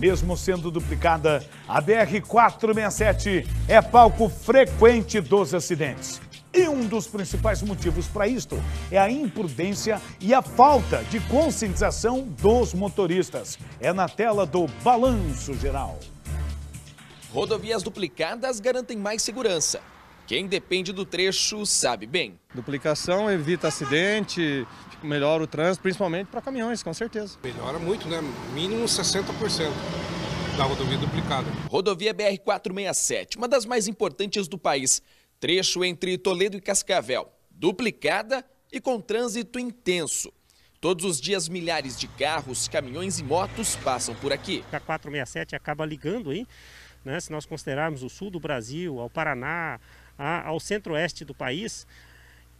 Mesmo sendo duplicada, a BR-467 é palco frequente dos acidentes. E um dos principais motivos para isto é a imprudência e a falta de conscientização dos motoristas. É na tela do Balanço Geral. Rodovias duplicadas garantem mais segurança, quem depende do trecho sabe bem. Duplicação evita acidente, melhora o trânsito, principalmente para caminhões, com certeza. Melhora muito, né? Mínimo 60% da rodovia duplicada. Rodovia BR-467, uma das mais importantes do país. Trecho entre Toledo e Cascavel. Duplicada e com trânsito intenso. Todos os dias, milhares de carros, caminhões e motos passam por aqui. A 467 acaba ligando aí, né? se nós considerarmos o sul do Brasil, ao Paraná, a, ao centro-oeste do país,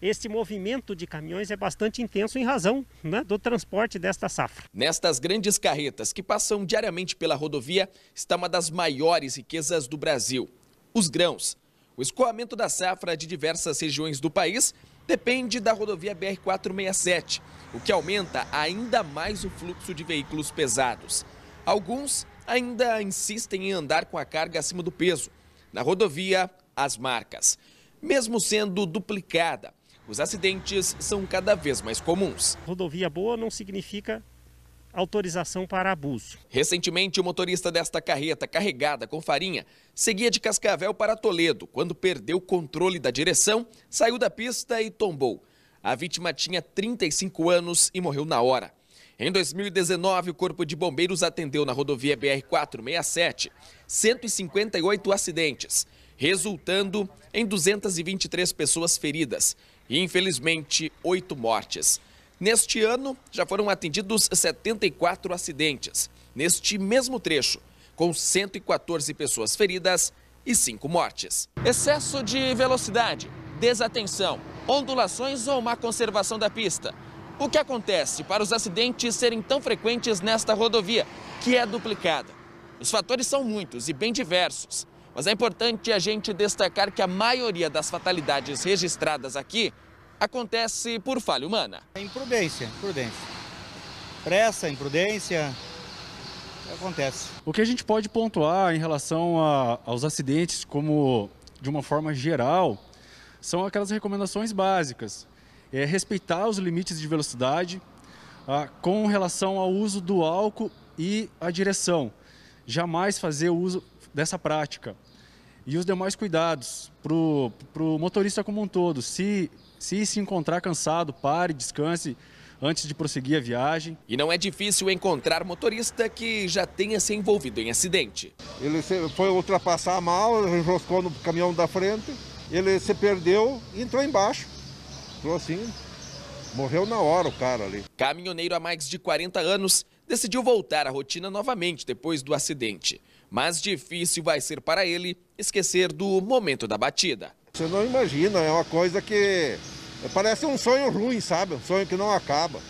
este movimento de caminhões é bastante intenso em razão né, do transporte desta safra. Nestas grandes carretas que passam diariamente pela rodovia está uma das maiores riquezas do Brasil: os grãos. O escoamento da safra de diversas regiões do país depende da rodovia BR-467, o que aumenta ainda mais o fluxo de veículos pesados. Alguns ainda insistem em andar com a carga acima do peso. Na rodovia, as marcas. Mesmo sendo duplicada, os acidentes são cada vez mais comuns. Rodovia boa não significa autorização para abuso. Recentemente, o motorista desta carreta carregada com farinha seguia de Cascavel para Toledo, quando perdeu o controle da direção, saiu da pista e tombou. A vítima tinha 35 anos e morreu na hora. Em 2019, o Corpo de Bombeiros atendeu na rodovia BR-467 158 acidentes resultando em 223 pessoas feridas e, infelizmente, oito mortes. Neste ano, já foram atendidos 74 acidentes, neste mesmo trecho, com 114 pessoas feridas e 5 mortes. Excesso de velocidade, desatenção, ondulações ou má conservação da pista. O que acontece para os acidentes serem tão frequentes nesta rodovia, que é duplicada? Os fatores são muitos e bem diversos. Mas é importante a gente destacar que a maioria das fatalidades registradas aqui acontece por falha humana. Imprudência, imprudência. Pressa, imprudência, acontece. O que a gente pode pontuar em relação a, aos acidentes, como de uma forma geral, são aquelas recomendações básicas. É respeitar os limites de velocidade a, ah, com relação ao uso do álcool e a direção. Jamais fazer uso dessa prática. E os demais cuidados para o motorista como um todo. Se, se se encontrar cansado, pare, descanse antes de prosseguir a viagem. E não é difícil encontrar motorista que já tenha se envolvido em acidente. Ele foi ultrapassar mal, enroscou no caminhão da frente, ele se perdeu e entrou embaixo. Entrou assim, morreu na hora o cara ali. Caminhoneiro há mais de 40 anos, decidiu voltar à rotina novamente depois do acidente. Mas difícil vai ser para ele esquecer do momento da batida. Você não imagina, é uma coisa que parece um sonho ruim, sabe? Um sonho que não acaba.